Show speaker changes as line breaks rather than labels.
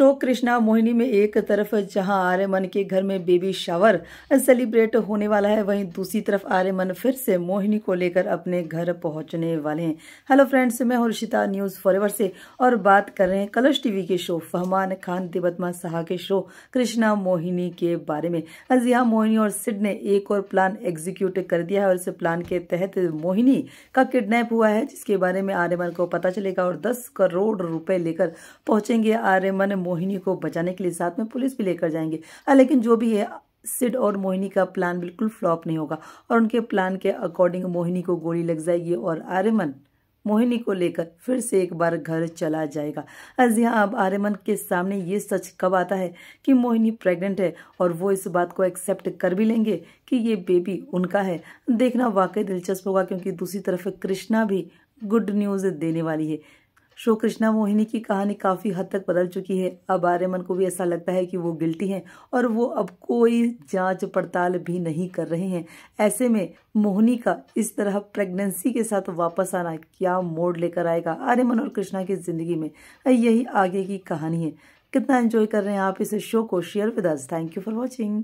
शोक कृष्णा मोहिनी में एक तरफ जहां आर्यमन के घर में बेबी शावर सेलिब्रेट होने वाला है वहीं दूसरी तरफ आर्यमन फिर से मोहिनी को लेकर अपने घर पहुंचने वाले हैं हेलो फ्रेंड्स मैं हर्षिता न्यूज फॉरवर से और बात कर रहे हैं कलश टीवी के शो फहमान खान दिवतमा साहा के शो कृष्णा मोहिनी के बारे में जिया मोहिनी और सिड ने एक और प्लान एग्जीक्यूट कर दिया है और इस प्लान के तहत मोहिनी का किडनेप हुआ है जिसके बारे में आर्यमन को पता चलेगा और दस करोड़ रूपए लेकर पहुंचेंगे आर्यमन मोहिनी को बचाने के लिए साथ में पुलिस भी लेकर जाएंगे हाँ, लेकिन जो भी है सिड और मोहिनी का प्लान बिल्कुल फ्लॉप नहीं होगा और उनके प्लान के अकॉर्डिंग मोहिनी को गोली लग जाएगी और आर्यमन मोहिनी को लेकर फिर से एक बार घर चला जाएगा जी हाँ अब आर्यमन के सामने ये सच कब आता है कि मोहिनी प्रेग्नेंट है और वो इस बात को एक्सेप्ट कर भी लेंगे कि ये बेबी उनका है देखना वाकई दिलचस्प होगा क्योंकि दूसरी तरफ कृष्णा भी गुड न्यूज़ देने वाली है शो कृष्णा मोहिनी की कहानी काफ़ी हद तक बदल चुकी है अब आर्यमन को भी ऐसा लगता है कि वो गिल्टी हैं और वो अब कोई जांच पड़ताल भी नहीं कर रहे हैं ऐसे में मोहिनी का इस तरह प्रेगनेंसी के साथ वापस आना क्या मोड़ लेकर आएगा आर्यमन और कृष्णा की ज़िंदगी में यही आगे की कहानी है कितना एंजॉय कर रहे हैं आप इस शो को share with thank you for watching